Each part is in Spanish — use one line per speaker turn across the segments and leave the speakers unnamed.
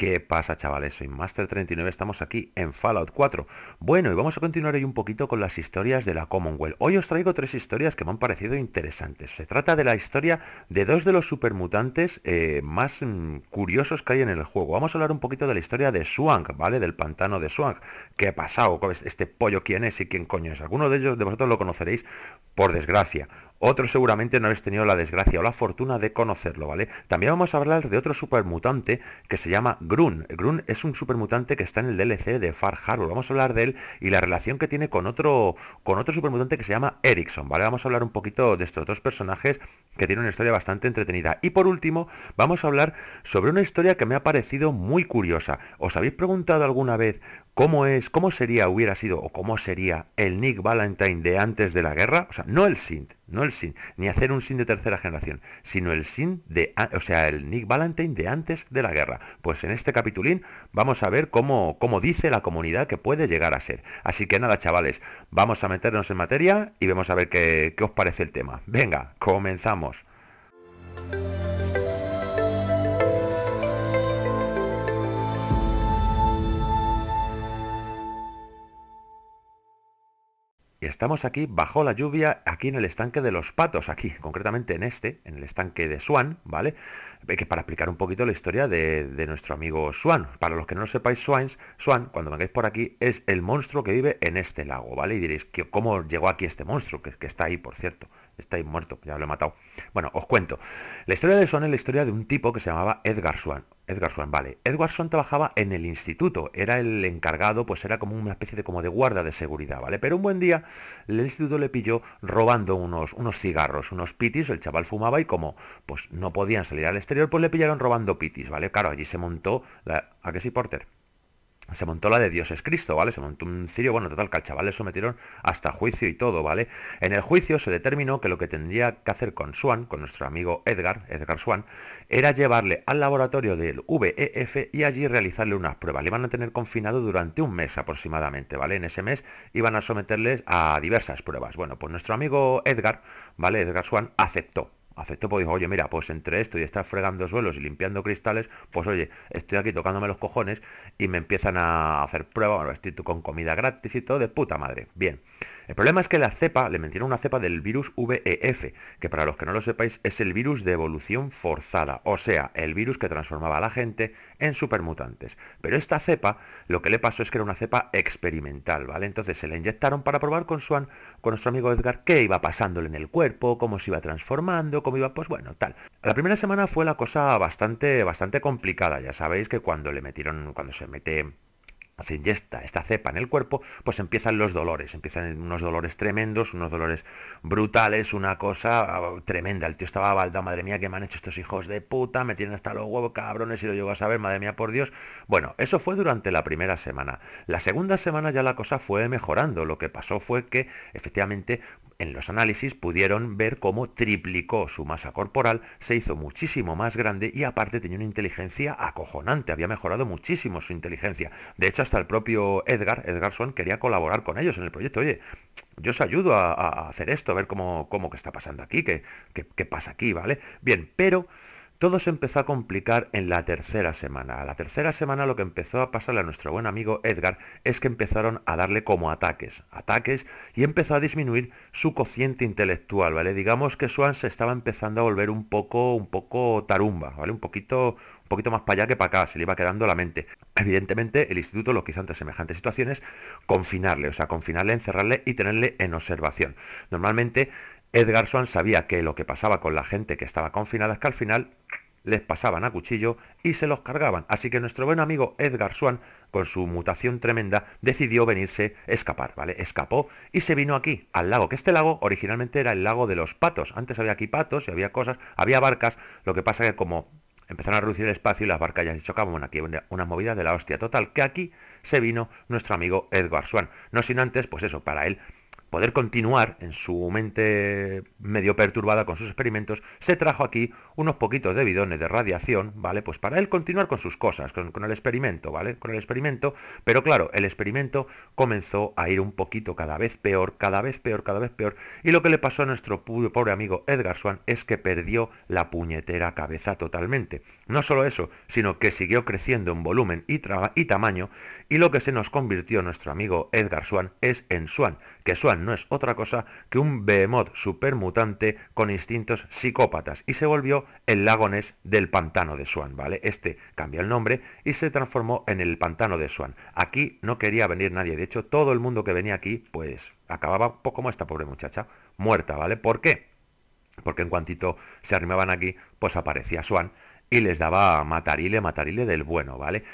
¿Qué pasa chavales? Soy Master39, estamos aquí en Fallout 4. Bueno, y vamos a continuar hoy un poquito con las historias de la Commonwealth. Hoy os traigo tres historias que me han parecido interesantes. Se trata de la historia de dos de los supermutantes eh, más mm, curiosos que hay en el juego. Vamos a hablar un poquito de la historia de Swank, ¿vale? Del pantano de Swank. ¿Qué ha pasado? ¿Este pollo quién es y quién coño es? Alguno de ellos de vosotros lo conoceréis, por desgracia. Otros seguramente no habéis tenido la desgracia o la fortuna de conocerlo, ¿vale? También vamos a hablar de otro supermutante que se llama Grun. Grun es un supermutante que está en el DLC de Far Harbor. Vamos a hablar de él y la relación que tiene con otro, con otro supermutante que se llama Ericsson, ¿vale? Vamos a hablar un poquito de estos dos personajes que tienen una historia bastante entretenida. Y por último, vamos a hablar sobre una historia que me ha parecido muy curiosa. ¿Os habéis preguntado alguna vez ¿Cómo es, cómo sería, hubiera sido o cómo sería el Nick Valentine de antes de la guerra? O sea, no el Synth, no el sin, ni hacer un sin de tercera generación, sino el sin de, o sea, el Nick Valentine de antes de la guerra. Pues en este capitulín vamos a ver cómo, cómo dice la comunidad que puede llegar a ser. Así que nada, chavales, vamos a meternos en materia y vamos a ver qué, qué os parece el tema. Venga, comenzamos. Y Estamos aquí bajo la lluvia, aquí en el estanque de los patos, aquí, concretamente en este, en el estanque de Swan, ¿vale? Eh, que para explicar un poquito la historia de, de nuestro amigo Swan. Para los que no lo sepáis, Swans, Swan, cuando vengáis por aquí, es el monstruo que vive en este lago, ¿vale? Y diréis, que ¿cómo llegó aquí este monstruo? Que, que está ahí, por cierto estáis muerto, ya lo he matado. Bueno, os cuento. La historia de Swan es la historia de un tipo que se llamaba Edgar Swan. Edgar Swan, vale. Edgar Swan trabajaba en el instituto, era el encargado, pues era como una especie de como de guarda de seguridad, ¿vale? Pero un buen día el instituto le pilló robando unos, unos cigarros, unos pitis, el chaval fumaba y como pues no podían salir al exterior, pues le pillaron robando pitis, ¿vale? Claro, allí se montó la... ¿A qué sí, Porter? se montó la de Dios es Cristo, ¿vale? Se montó un cirio, bueno, total, que al chaval le sometieron hasta juicio y todo, ¿vale? En el juicio se determinó que lo que tendría que hacer con Swan, con nuestro amigo Edgar, Edgar Swan, era llevarle al laboratorio del VEF y allí realizarle unas pruebas. Le iban a tener confinado durante un mes aproximadamente, ¿vale? En ese mes iban a someterles a diversas pruebas. Bueno, pues nuestro amigo Edgar, ¿vale? Edgar Swan aceptó, Acepto, pues dijo, oye, mira, pues entre esto y estar fregando suelos y limpiando cristales, pues oye, estoy aquí tocándome los cojones y me empiezan a hacer pruebas, bueno, con comida gratis y todo, de puta madre. Bien. El problema es que la cepa, le metieron una cepa del virus VEF, que para los que no lo sepáis es el virus de evolución forzada, o sea, el virus que transformaba a la gente en supermutantes. Pero esta cepa, lo que le pasó es que era una cepa experimental, ¿vale? Entonces se la inyectaron para probar con Swan, con nuestro amigo Edgar, qué iba pasándole en el cuerpo, cómo se iba transformando, iba, pues bueno, tal. La primera semana fue la cosa bastante, bastante complicada. Ya sabéis que cuando le metieron, cuando se mete se inyecta esta cepa en el cuerpo, pues empiezan los dolores, empiezan unos dolores tremendos, unos dolores brutales, una cosa ah, tremenda. El tío estaba baldado, madre mía, ¿qué me han hecho estos hijos de puta? Me tienen hasta los huevos, cabrones, y lo llego a saber, madre mía, por Dios. Bueno, eso fue durante la primera semana. La segunda semana ya la cosa fue mejorando. Lo que pasó fue que efectivamente en los análisis pudieron ver cómo triplicó su masa corporal, se hizo muchísimo más grande y aparte tenía una inteligencia acojonante, había mejorado muchísimo su inteligencia. De hecho, hasta el propio Edgar, Edgarson, quería colaborar con ellos en el proyecto. Oye, yo os ayudo a, hacer esto, a ver cómo, cómo que está pasando aquí, qué, qué, qué pasa aquí, ¿vale? Bien, pero... Todo se empezó a complicar en la tercera semana. A la tercera semana lo que empezó a pasarle a nuestro buen amigo Edgar es que empezaron a darle como ataques, ataques y empezó a disminuir su cociente intelectual, ¿vale? Digamos que Swan se estaba empezando a volver un poco, un poco tarumba, ¿vale? Un poquito, un poquito más para allá que para acá, se le iba quedando la mente. Evidentemente, el instituto lo que hizo ante semejantes situaciones, confinarle, o sea, confinarle, encerrarle y tenerle en observación. Normalmente Edgar Swan sabía que lo que pasaba con la gente que estaba confinada es que al final les pasaban a cuchillo y se los cargaban. Así que nuestro buen amigo Edgar Swan, con su mutación tremenda, decidió venirse a escapar, ¿vale? Escapó y se vino aquí, al lago, que este lago originalmente era el lago de los patos. Antes había aquí patos y había cosas, había barcas, lo que pasa que como empezaron a reducir el espacio y las barcas ya se chocaban aquí, una movida de la hostia total, que aquí se vino nuestro amigo Edgar Swan. No sin antes, pues eso, para él poder continuar en su mente medio perturbada con sus experimentos, se trajo aquí unos poquitos de bidones de radiación, ¿vale? Pues para él continuar con sus cosas, con, el experimento, ¿vale? Con el experimento, pero claro, el experimento comenzó a ir un poquito cada vez peor, cada vez peor, cada vez peor, y lo que le pasó a nuestro pobre amigo Edgar Swan es que perdió la puñetera cabeza totalmente. No solo eso, sino que siguió creciendo en volumen y, y tamaño, y lo que se nos convirtió nuestro amigo Edgar Swan es en Swan, que Swan no es otra cosa que un behemoth supermutante con instintos psicópatas y se volvió el Lagones del pantano de Swan, ¿vale? Este cambió el nombre y se transformó en el pantano de Swan. Aquí no quería venir nadie, de hecho todo el mundo que venía aquí pues acababa como esta pobre muchacha, muerta, ¿vale? ¿Por qué? Porque en cuantito se arrimaban aquí pues aparecía Swan y les daba matarile, matarile del bueno, ¿vale?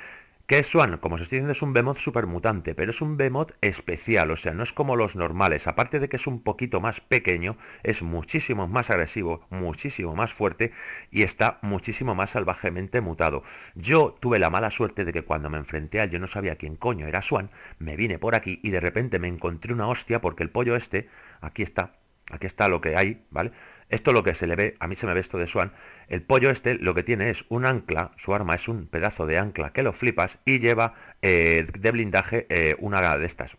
Que Swan, como os estoy diciendo, es un bemoth mutante, pero es un bemoth especial, o sea, no es como los normales. Aparte de que es un poquito más pequeño, es muchísimo más agresivo, muchísimo más fuerte y está muchísimo más salvajemente mutado. Yo tuve la mala suerte de que cuando me enfrenté a él, yo no sabía quién coño era Swan, me vine por aquí y de repente me encontré una hostia porque el pollo este, aquí está, aquí está lo que hay, ¿vale? Esto lo que se le ve, a mí se me ve esto de Swan. El pollo este lo que tiene es un ancla, su arma es un pedazo de ancla que lo flipas y lleva eh, de blindaje eh, una de estas,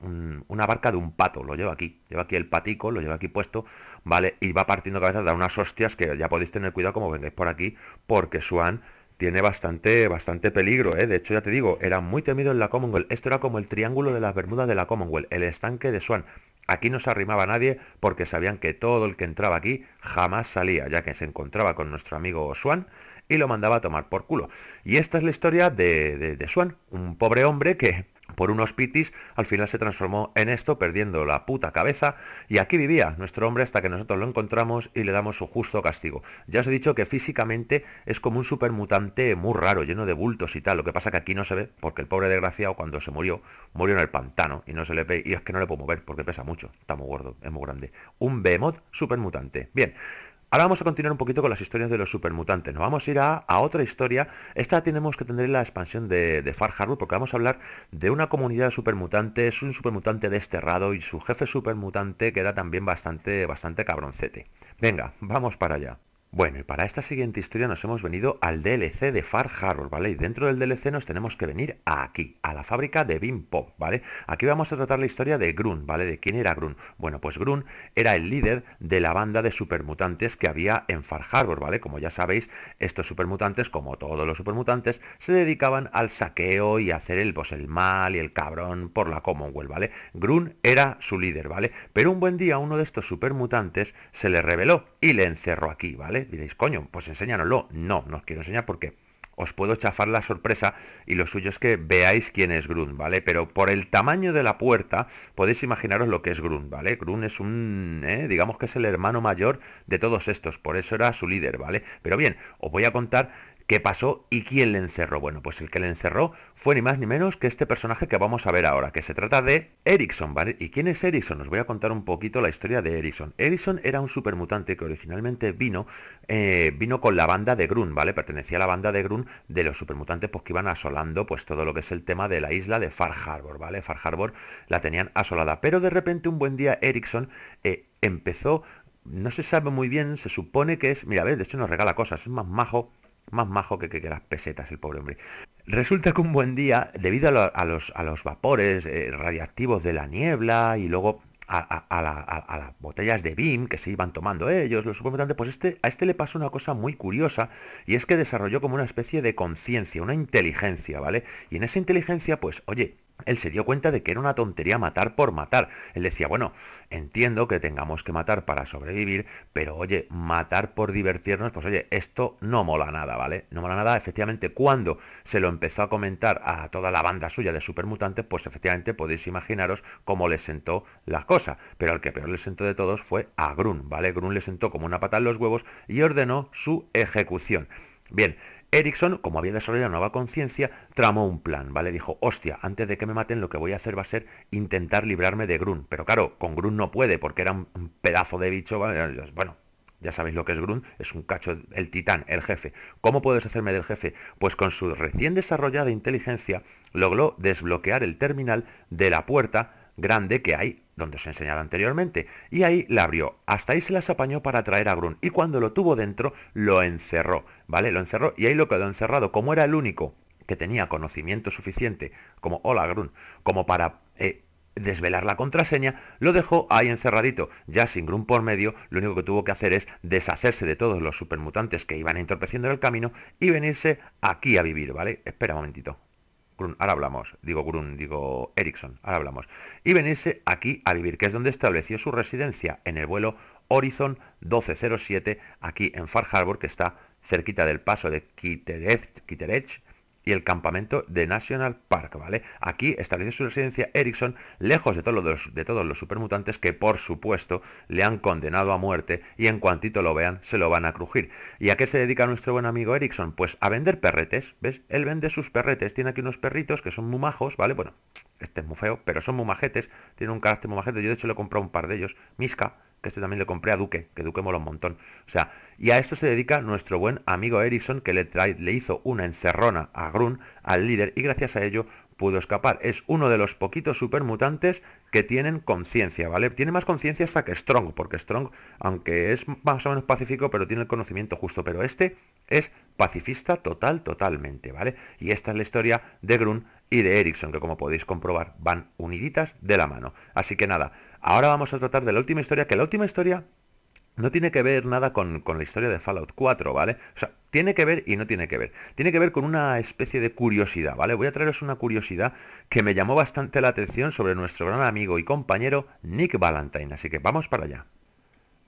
una barca de un pato, lo lleva aquí, lleva aquí el patico, lo lleva aquí puesto, ¿vale? Y va partiendo cabezas, da unas hostias que ya podéis tener cuidado como vengáis por aquí, porque Swan tiene bastante, bastante peligro, ¿eh? De hecho, ya te digo, era muy temido en la Commonwealth. Esto era como el triángulo de las Bermudas de la Commonwealth, el estanque de Swan. Aquí no se arrimaba nadie porque sabían que todo el que entraba aquí jamás salía, ya que se encontraba con nuestro amigo Swan y lo mandaba a tomar por culo. Y esta es la historia de, de, Swan, un pobre hombre que por unos pitis, al final se transformó en esto, perdiendo la puta cabeza, y aquí vivía nuestro hombre hasta que nosotros lo encontramos y le damos su justo castigo. Ya os he dicho que físicamente es como un supermutante muy raro, lleno de bultos y tal, lo que pasa que aquí no se ve, porque el pobre desgraciado cuando se murió, murió en el pantano y no se le ve, y es que no le puedo mover porque pesa mucho, está muy gordo, es muy grande. Un behemoth supermutante. Bien. Ahora vamos a continuar un poquito con las historias de los supermutantes. Nos vamos a ir a, otra historia. Esta tenemos que tener la expansión de, Far Harbor porque vamos a hablar de una comunidad de supermutantes, un supermutante desterrado y su jefe supermutante que era también bastante, bastante cabroncete. Venga, vamos para allá. Bueno, y para esta siguiente historia nos hemos venido al DLC de Far Harbor, ¿vale? Y dentro del DLC nos tenemos que venir aquí, a la fábrica de Bean Pop, ¿vale? Aquí vamos a tratar la historia de Grun, ¿vale? ¿De quién era Grun? Bueno, pues Grun era el líder de la banda de supermutantes que había en Far Harbor, ¿vale? Como ya sabéis, estos supermutantes, como todos los supermutantes, se dedicaban al saqueo y a hacer el, pues, el mal y el cabrón por la Commonwealth, ¿vale? Grun era su líder, ¿vale? Pero un buen día uno de estos supermutantes se le reveló y le encerró aquí, ¿vale? Diréis, coño, pues enséñanoslo. No, no os quiero enseñar porque os puedo chafar la sorpresa y lo suyo es que veáis quién es Grun, ¿vale? Pero por el tamaño de la puerta podéis imaginaros lo que es Grun, ¿vale? Grun es un, ¿eh? digamos que es el hermano mayor de todos estos, por eso era su líder, ¿vale? Pero bien, os voy a contar ¿Qué pasó y quién le encerró? Bueno, pues el que le encerró fue ni más ni menos que este personaje que vamos a ver ahora, que se trata de Erickson, ¿vale? ¿Y quién es Erickson? Os voy a contar un poquito la historia de Erickson. Erickson era un supermutante que originalmente vino, eh, vino con la banda de Grun, ¿vale? Pertenecía a la banda de Grun de los supermutantes pues, que iban asolando pues, todo lo que es el tema de la isla de Far Harbor, ¿vale? Far Harbor la tenían asolada. Pero de repente un buen día Erickson eh, empezó... No se sabe muy bien, se supone que es, mira, a ver, de hecho nos regala cosas, es más majo, más majo que que, las pesetas el pobre hombre. Resulta que un buen día, debido a, los, a los, vapores eh, radiactivos de la niebla y luego a, a, las botellas de BIM que se iban tomando ellos, los suplementante pues este, a este le pasó una cosa muy curiosa y es que desarrolló como una especie de conciencia, una inteligencia, ¿vale? Y en esa inteligencia, pues, oye, él se dio cuenta de que era una tontería matar por matar. Él decía, bueno, entiendo que tengamos que matar para sobrevivir, pero oye, matar por divertirnos, pues oye, esto no mola nada, ¿vale? No mola nada. Efectivamente, cuando se lo empezó a comentar a toda la banda suya de Supermutantes, pues efectivamente podéis imaginaros cómo le sentó la cosa. Pero al que peor le sentó de todos fue a Grun, ¿vale? Grun le sentó como una pata en los huevos y ordenó su ejecución. Bien, Erickson, como había desarrollado nueva conciencia, tramó un plan, ¿vale? Dijo, hostia, antes de que me maten lo que voy a hacer va a ser intentar librarme de Grun. Pero claro, con Grun no puede porque era un pedazo de bicho, ¿vale? Bueno, ya sabéis lo que es Grun, es un cacho, el titán, el jefe. ¿Cómo puedes hacerme del jefe? Pues con su recién desarrollada inteligencia logró desbloquear el terminal de la puerta grande que hay, donde os he enseñado anteriormente, y ahí la abrió. Hasta ahí se las apañó para traer a Grun, y cuando lo tuvo dentro, lo encerró, ¿vale? Lo encerró, y ahí lo quedó encerrado, como era el único que tenía conocimiento suficiente, como hola Grun, como para eh, desvelar la contraseña, lo dejó ahí encerradito. Ya sin Grun por medio, lo único que tuvo que hacer es deshacerse de todos los supermutantes que iban entorpeciendo el camino y venirse aquí a vivir, ¿vale? Espera un momentito. Grun, ahora hablamos, digo Grun, digo Ericsson, ahora hablamos, y venirse aquí a vivir, que es donde estableció su residencia en el vuelo Horizon 1207, aquí en Far Harbor, que está cerquita del paso de Kiterech, y el campamento de National Park, ¿vale? Aquí establece su residencia Erickson, lejos de, todos los, de todos los supermutantes que, por supuesto, le han condenado a muerte y en cuantito lo vean, se lo van a crujir. ¿Y a qué se dedica nuestro buen amigo Erickson? Pues a vender perretes, ¿ves? Él vende sus perretes, tiene aquí unos perritos que son muy majos, ¿vale? Bueno, este es muy feo, pero son muy majetes, tiene un carácter muy majete, yo de hecho le he un par de ellos, Miska este también le compré a Duque, que Duque mola un montón. O sea, y a esto se dedica nuestro buen amigo Ericsson, que le, le hizo una encerrona a Grun, al líder, y gracias a ello pudo escapar. Es uno de los poquitos supermutantes que tienen conciencia, ¿vale? Tiene más conciencia hasta que Strong, porque Strong, aunque es más o menos pacífico, pero tiene el conocimiento justo, pero este es pacifista total, totalmente, ¿vale? Y esta es la historia de Grun y de Ericsson, que como podéis comprobar van uniditas de la mano. Así que nada, Ahora vamos a tratar de la última historia, que la última historia no tiene que ver nada con, la historia de Fallout 4, ¿vale? O sea, tiene que ver y no tiene que ver. Tiene que ver con una especie de curiosidad, ¿vale? Voy a traeros una curiosidad que me llamó bastante la atención sobre nuestro gran amigo y compañero Nick Valentine, así que vamos para allá.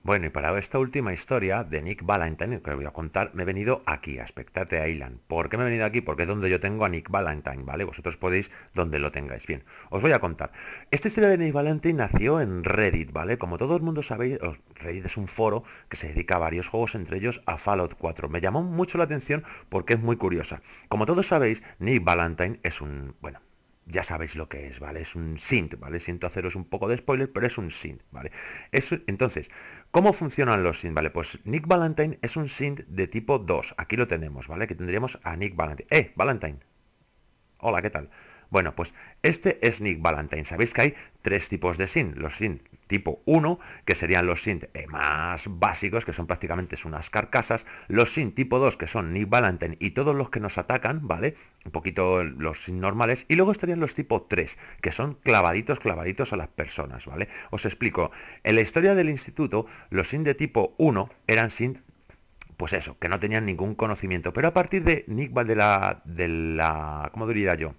Bueno, y para esta última historia de Nick Valentine, que os voy a contar, me he venido aquí, a Spectate Island. ¿Por qué me he venido aquí? Porque es donde yo tengo a Nick Valentine, ¿vale? Vosotros podéis donde lo tengáis. Bien, os voy a contar. Esta historia de Nick Valentine nació en Reddit, ¿vale? Como todo el mundo sabéis, Reddit es un foro que se dedica a varios juegos, entre ellos a Fallout 4. Me llamó mucho la atención porque es muy curiosa. Como todos sabéis, Nick Valentine es un, bueno, ya sabéis lo que es, ¿vale? Es un synth, ¿vale? Siento haceros un poco de spoiler, pero es un synth, ¿vale? Es, entonces, ¿cómo funcionan los synths? Vale, pues Nick Valentine es un synth de tipo 2. Aquí lo tenemos, ¿vale? Que tendríamos a Nick Valentine. ¡Eh, Valentine! Hola, ¿qué tal? Bueno, pues este es Nick Valentine. Sabéis que hay tres tipos de synth. Los synth tipo 1, que serían los sin eh, más básicos, que son prácticamente unas carcasas, los synth tipo 2, que son Nick Valentin y todos los que nos atacan, ¿vale? Un poquito los synth normales, y luego estarían los tipo 3, que son clavaditos, clavaditos a las personas, ¿vale? Os explico, en la historia del instituto, los synth de tipo 1 eran sint pues eso, que no tenían ningún conocimiento. Pero a partir de Nick de la, de la ¿cómo diría yo?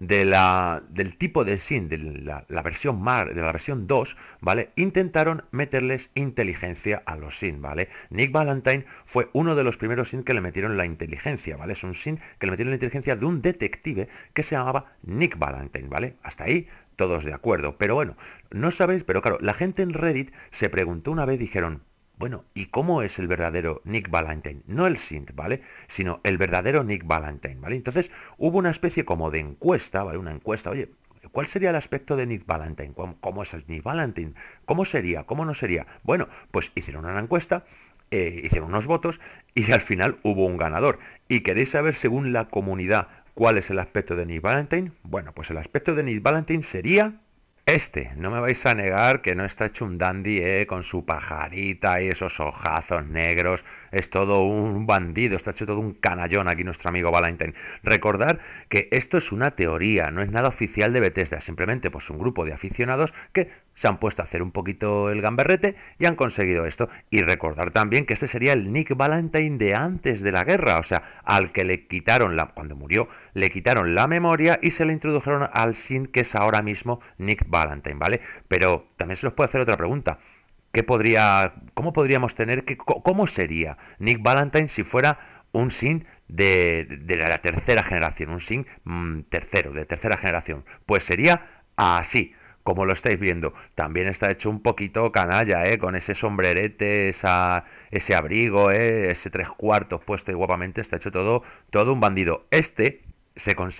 de la, del tipo de SIN, de la, versión mar, de la versión 2, ¿vale? Intentaron meterles inteligencia a los SIN, ¿vale? Nick Valentine fue uno de los primeros SIN que le metieron la inteligencia, ¿vale? Es un SIN que le metieron la inteligencia de un detective que se llamaba Nick Valentine, ¿vale? Hasta ahí todos de acuerdo. Pero bueno, no sabéis, pero claro, la gente en Reddit se preguntó una vez, dijeron, bueno, ¿y cómo es el verdadero Nick Valentine? No el synth, ¿vale? Sino el verdadero Nick Valentine, ¿vale? Entonces hubo una especie como de encuesta, ¿vale? Una encuesta, oye, ¿Cuál sería el aspecto de Nick Valentine? ¿Cómo, es el Nick Valentine? ¿Cómo sería? ¿Cómo no sería? Bueno, pues hicieron una encuesta, eh, hicieron unos votos y al final hubo un ganador. ¿Y queréis saber según la comunidad cuál es el aspecto de Nick Valentine? Bueno, pues el aspecto de Nick Valentine sería este, no me vais a negar que no está hecho un dandy, eh, con su pajarita y esos ojazos negros. Es todo un bandido, está hecho todo un canallón aquí nuestro amigo Valentine. Recordar que esto es una teoría, no es nada oficial de Bethesda, simplemente pues un grupo de aficionados que se han puesto a hacer un poquito el gamberrete y han conseguido esto. Y recordar también que este sería el Nick Valentine de antes de la guerra, o sea, al que le quitaron la, cuando murió, le quitaron la memoria y se le introdujeron al sin que es ahora mismo Nick Valentine, ¿vale? Pero también se los puede hacer otra pregunta podría, ¿Cómo podríamos tener, que, cómo sería Nick Valentine si fuera un sin de, la tercera generación, un sin mm, tercero, de tercera generación? Pues sería así como lo estáis viendo, también está hecho un poquito canalla, ¿eh? con ese sombrerete, esa, ese abrigo, ¿eh? ese tres cuartos puesto y guapamente, está hecho todo, todo un bandido. Este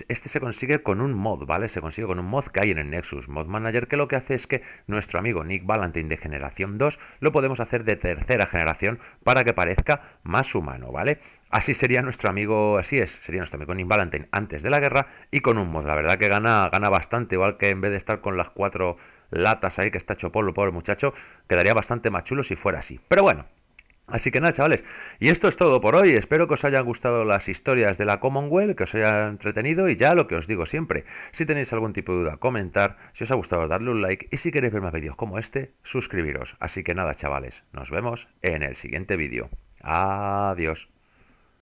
este se consigue con un mod, ¿vale? Se consigue con un mod que hay en el Nexus Mod Manager que lo que hace es que nuestro amigo Nick Valentine de generación 2 lo podemos hacer de tercera generación para que parezca más humano, ¿vale? Así sería nuestro amigo, así es, sería nuestro amigo Nick Valentine antes de la guerra y con un mod. La verdad que gana, gana bastante, igual que en vez de estar con las cuatro latas ahí que está hecho por pobre muchacho, quedaría bastante más chulo si fuera así. Pero bueno, Así que nada, chavales, y esto es todo por hoy. Espero que os hayan gustado las historias de la Commonwealth, que os haya entretenido y ya lo que os digo siempre, si tenéis algún tipo de duda, comentar, si os ha gustado darle un like y si queréis ver más vídeos como este, suscribiros. Así que nada, chavales, nos vemos en el siguiente vídeo. Adiós.